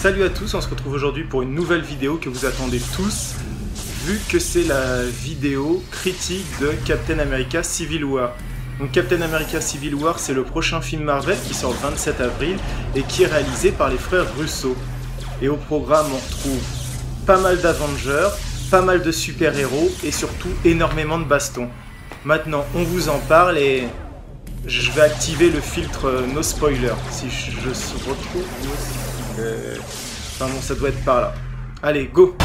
Salut à tous, on se retrouve aujourd'hui pour une nouvelle vidéo que vous attendez tous, vu que c'est la vidéo critique de Captain America Civil War. Donc Captain America Civil War, c'est le prochain film Marvel qui sort le 27 avril et qui est réalisé par les frères Russo. Et au programme, on retrouve pas mal d'Avengers, pas mal de super-héros et surtout énormément de bastons. Maintenant, on vous en parle et je vais activer le filtre euh, no spoiler si je retrouve euh... Non, ça doit être par là. Allez, go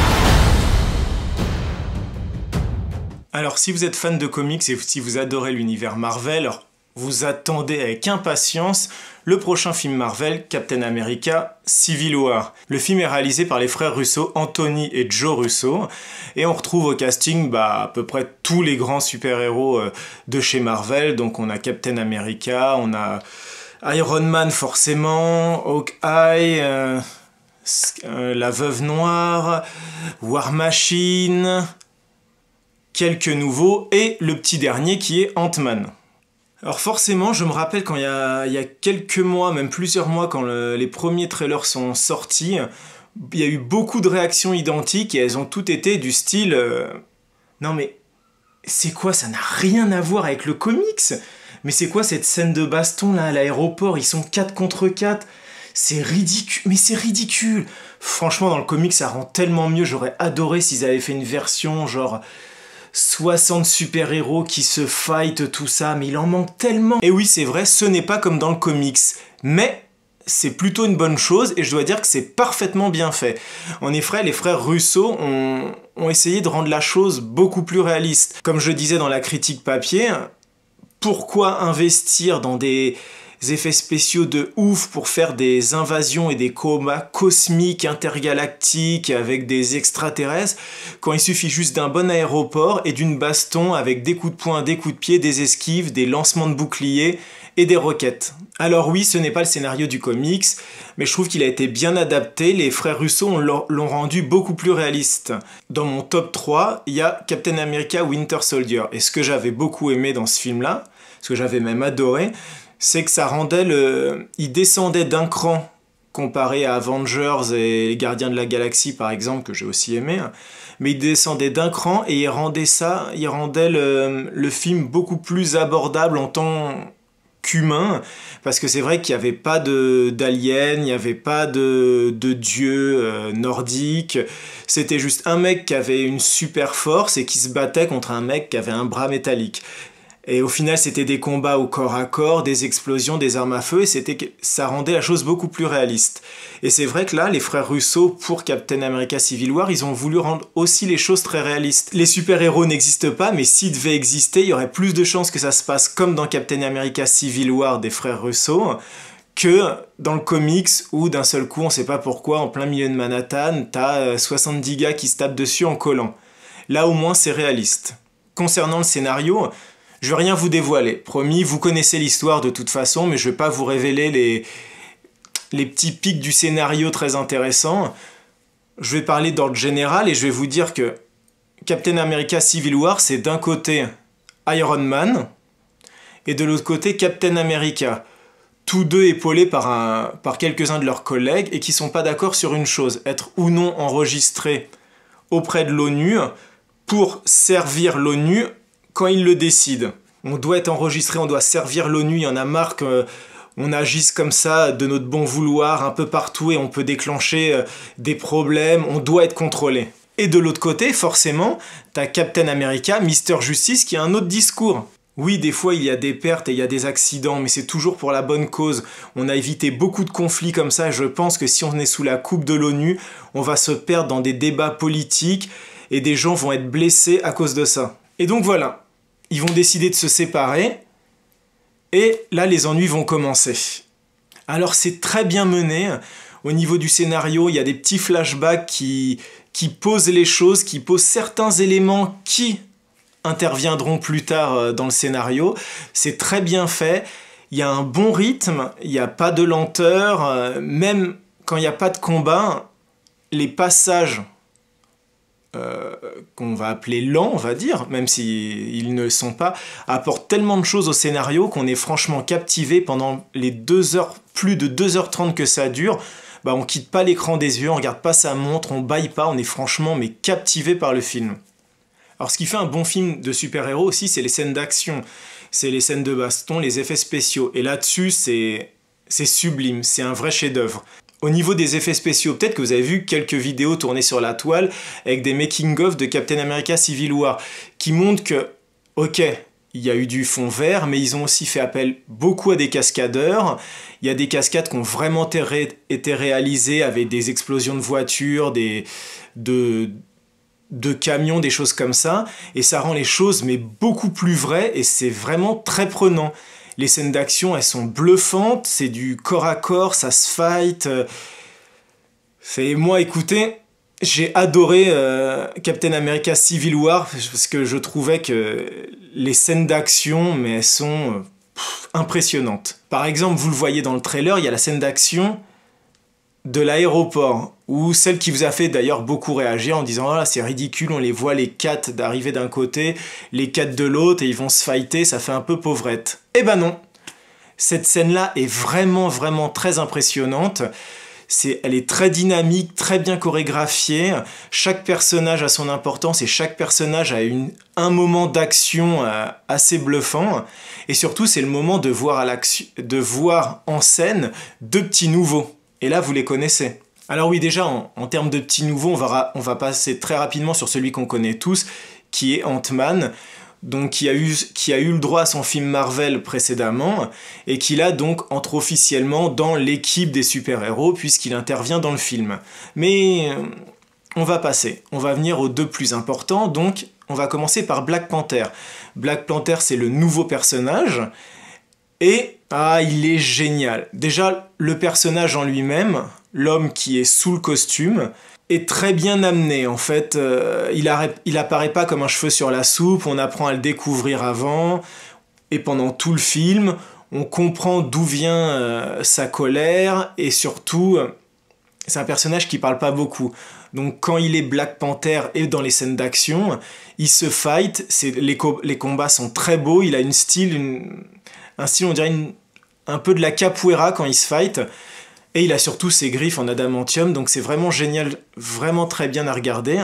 Alors si vous êtes fan de comics et si vous adorez l'univers Marvel, vous attendez avec impatience le prochain film Marvel, Captain America Civil War. Le film est réalisé par les frères Russo, Anthony et Joe Russo, et on retrouve au casting bah, à peu près tous les grands super-héros euh, de chez Marvel. Donc on a Captain America, on a Iron Man forcément, Hawkeye, euh, euh, La Veuve Noire, War Machine, quelques nouveaux, et le petit dernier qui est Ant-Man. Alors forcément, je me rappelle quand il y, a, quelques mois, même plusieurs mois, quand les premiers trailers sont sortis, il y a eu beaucoup de réactions identiques et elles ont toutes été du style euh, Non mais, c'est quoi Ça n'a rien à voir avec le comics !» Mais c'est quoi cette scène de baston là à l'aéroport Ils sont 4 contre 4 c'est ridicule, mais c'est ridicule. Franchement, dans le comic, ça rend tellement mieux. J'aurais adoré s'ils avaient fait une version genre 60 super-héros qui se fightent, tout ça, mais il en manque tellement. Et oui, c'est vrai, ce n'est pas comme dans le comics, mais c'est plutôt une bonne chose et je dois dire que c'est parfaitement bien fait. En effet, les frères Russo ont essayé de rendre la chose beaucoup plus réaliste. Comme je disais dans la critique papier, pourquoi investir dans des effets spéciaux de ouf pour faire des invasions et des comas cosmiques intergalactiques avec des extraterrestres quand il suffit juste d'un bon aéroport et d'une baston avec des coups de poing, des coups de pied, des esquives, des lancements de boucliers et des roquettes. Alors oui, ce n'est pas le scénario du comics, mais je trouve qu'il a été bien adapté, les frères Russo l'ont rendu beaucoup plus réaliste. Dans mon top 3, il y a Captain America Winter Soldier, et ce que j'avais beaucoup aimé dans ce film-là, ce que j'avais même adoré, c'est que ça rendait le... Il descendait d'un cran comparé à Avengers et les Gardiens de la Galaxie par exemple, que j'ai aussi aimé, mais il descendait d'un cran et il rendait ça, il rendait le, film beaucoup plus abordable en tant qu'humain, parce que c'est vrai qu'il n'y avait pas d'aliens, il n'y avait pas de, de dieu euh, c'était juste un mec qui avait une super force et qui se battait contre un mec qui avait un bras métallique. Et au final, c'était des combats au corps à corps, des explosions, des armes à feu, et c'était, ça rendait la chose beaucoup plus réaliste. Et c'est vrai que là, les frères Russo, pour Captain America Civil War, ils ont voulu rendre aussi les choses très réalistes. Les super-héros n'existent pas, mais s'ils devaient exister, il y aurait plus de chances que ça se passe comme dans Captain America Civil War des frères Russo, que dans le comics où d'un seul coup, on sait pas pourquoi, en plein milieu de Manhattan, t'as 70 euh, gars qui se tapent dessus en collant. Là, au moins, c'est réaliste. Concernant le scénario, je vais rien vous dévoiler, promis, vous connaissez l'histoire de toute façon, mais je vais pas vous révéler les, les petits pics du scénario très intéressant. Je vais parler d'ordre général et je vais vous dire que Captain America Civil War, c'est d'un côté Iron Man et de l'autre côté Captain America. Tous deux épaulés par, un, par quelques-uns de leurs collègues et qui sont pas d'accord sur une chose, être ou non enregistrés auprès de l'ONU pour servir l'ONU quand ils le décident. On doit être enregistré, on doit servir l'ONU, il y en a marre qu'on euh, on agisse comme ça de notre bon vouloir un peu partout et on peut déclencher euh, des problèmes, on doit être contrôlé. Et de l'autre côté, forcément, t'as Captain America, Mister Justice qui a un autre discours. Oui, des fois il y a des pertes et il y a des accidents, mais c'est toujours pour la bonne cause. On a évité beaucoup de conflits comme ça, je pense que si on est sous la coupe de l'ONU, on va se perdre dans des débats politiques et des gens vont être blessés à cause de ça. Et donc voilà, ils vont décider de se séparer, et là les ennuis vont commencer. Alors c'est très bien mené, au niveau du scénario, il y a des petits flashbacks qui, posent les choses, qui posent certains éléments qui interviendront plus tard euh, dans le scénario. C'est très bien fait, il y a un bon rythme, il n'y a pas de lenteur, euh, même quand il n'y a pas de combat, les passages euh, qu'on va appeler lents, on va dire, même s'ils si ne sont pas, apportent tellement de choses au scénario qu'on est franchement captivé pendant les deux heures, plus de 2h30 que ça dure. Bah, on quitte pas l'écran des yeux, on regarde pas sa montre, on baille pas, on est franchement mais captivé par le film. Alors ce qui fait un bon film de super-héros aussi, c'est les scènes d'action, c'est les scènes de baston, les effets spéciaux. Et là-dessus, c'est sublime, c'est un vrai chef-d'œuvre. Au niveau des effets spéciaux, peut-être que vous avez vu quelques vidéos tournées sur la toile avec des making-of de Captain America Civil War qui montrent que, ok, il y a eu du fond vert, mais ils ont aussi fait appel beaucoup à des cascadeurs. Il y a des cascades qui ont vraiment été réalisées avec des explosions de voitures, des, de, camions, des choses comme ça. Et ça rend les choses mais beaucoup plus vraies et c'est vraiment très prenant. Les scènes d'action, elles sont bluffantes, c'est du corps à corps, ça se fight. Euh. C'est moi, écoutez, j'ai adoré euh, Captain America Civil War parce que je trouvais que les scènes d'action, mais elles sont euh, impressionnantes. Par exemple, vous le voyez dans le trailer, il y a la scène d'action de l'aéroport ou celle qui vous a fait d'ailleurs beaucoup réagir en disant ah, c'est ridicule, on les voit les quatre d'arriver d'un côté, les quatre de l'autre et ils vont se fighter, ça fait un peu pauvrette. Eh ben non. Cette scène-là est vraiment vraiment très impressionnante. C'est, elle est très dynamique, très bien chorégraphiée. Chaque personnage a son importance et chaque personnage a une, un moment d'action euh, assez bluffant. Et surtout, c'est le moment de voir, à de voir en scène deux petits nouveaux. Et là, vous les connaissez. Alors oui, déjà, en, termes de petits nouveaux, on va, passer très rapidement sur celui qu'on connaît tous, qui est Ant-Man, donc qui a, eu, qui a eu le droit à son film Marvel précédemment, et qui là donc entre officiellement dans l'équipe des super-héros, puisqu'il intervient dans le film. Mais euh, on va passer, on va venir aux deux plus importants, donc on va commencer par Black Panther. Black Panther, c'est le nouveau personnage, et ah, il est génial. Déjà, le personnage en lui-même, l'homme qui est sous le costume, est très bien amené. En fait, euh, il, il apparaît pas comme un cheveu sur la soupe, on apprend à le découvrir avant, et pendant tout le film, on comprend d'où vient euh, sa colère, et surtout, euh, c'est un personnage qui parle pas beaucoup. Donc quand il est Black Panther et dans les scènes d'action, il se fight, les, combats sont très beaux, il a une style, une, un style, on dirait une, un peu de la capoeira quand il se fight. Et il a surtout ses griffes en adamantium, donc c'est vraiment génial, vraiment très bien à regarder.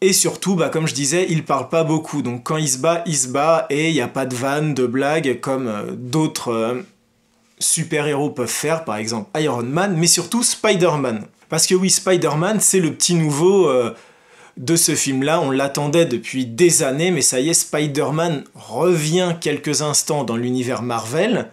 Et surtout, bah, comme je disais, il parle pas beaucoup, donc quand il se bat, il se bat, et il n'y a pas de vannes, de blagues, comme euh, d'autres euh, super-héros peuvent faire, par exemple Iron Man, mais surtout Spider-Man. Parce que oui, Spider-Man, c'est le petit nouveau euh, de ce film-là, on l'attendait depuis des années, mais ça y est, Spider-Man revient quelques instants dans l'univers Marvel,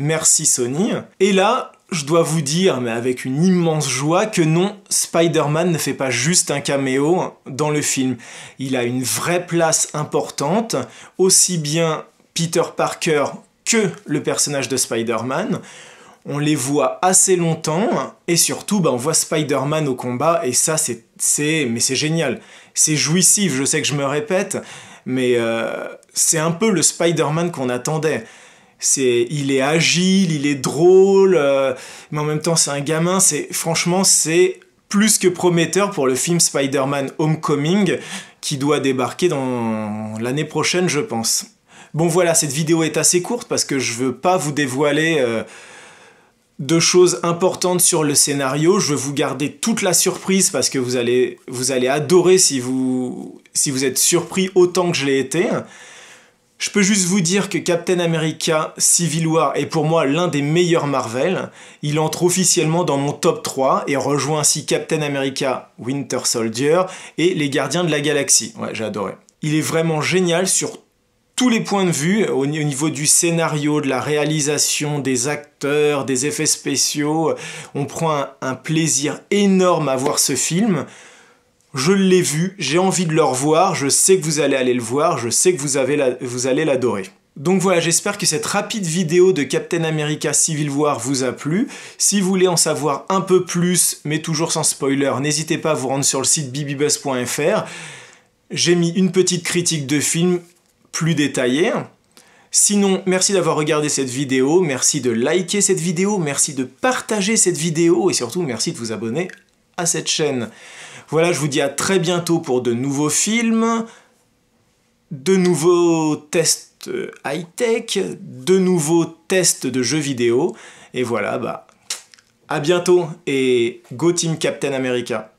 merci Sony. Et là, je dois vous dire, mais avec une immense joie, que non, Spider-Man ne fait pas juste un caméo dans le film. Il a une vraie place importante, aussi bien Peter Parker que le personnage de Spider-Man. On les voit assez longtemps, et surtout, ben, on voit Spider-Man au combat, et ça, c'est... mais c'est génial. C'est jouissif, je sais que je me répète, mais euh, c'est un peu le Spider-Man qu'on attendait c'est il est agile, il est drôle, euh, mais en même temps c'est un gamin. C'est franchement c'est plus que prometteur pour le film Spider-Man Homecoming qui doit débarquer dans l'année prochaine, je pense. Bon voilà, cette vidéo est assez courte parce que je veux pas vous dévoiler euh, de choses importantes sur le scénario. Je veux vous garder toute la surprise parce que vous allez, vous allez adorer si vous êtes surpris autant que je l'ai été. Je peux juste vous dire que Captain America Civil War est pour moi l'un des meilleurs Marvel. Il entre officiellement dans mon top 3 et rejoint ainsi Captain America Winter Soldier et Les Gardiens de la Galaxie. Ouais, j'ai adoré. Il est vraiment génial sur tous les points de vue, au niveau du scénario, de la réalisation, des acteurs, des effets spéciaux. On prend un, un plaisir énorme à voir ce film je l'ai vu, j'ai envie de le revoir, je sais que vous allez aller le voir, je sais que vous, vous allez l'adorer. Donc voilà, j'espère que cette rapide vidéo de Captain America Civil War vous a plu. Si vous voulez en savoir un peu plus, mais toujours sans spoiler, n'hésitez pas à vous rendre sur le site bibibuzz.fr. J'ai mis une petite critique de film plus détaillée. Sinon, merci d'avoir regardé cette vidéo, merci de liker cette vidéo, merci de partager cette vidéo et surtout merci de vous abonner à cette chaîne. Voilà, je vous dis à très bientôt pour de nouveaux films, de nouveaux tests euh, high-tech, de nouveaux tests de jeux vidéo. Et voilà, bah, à bientôt et go Team Captain America.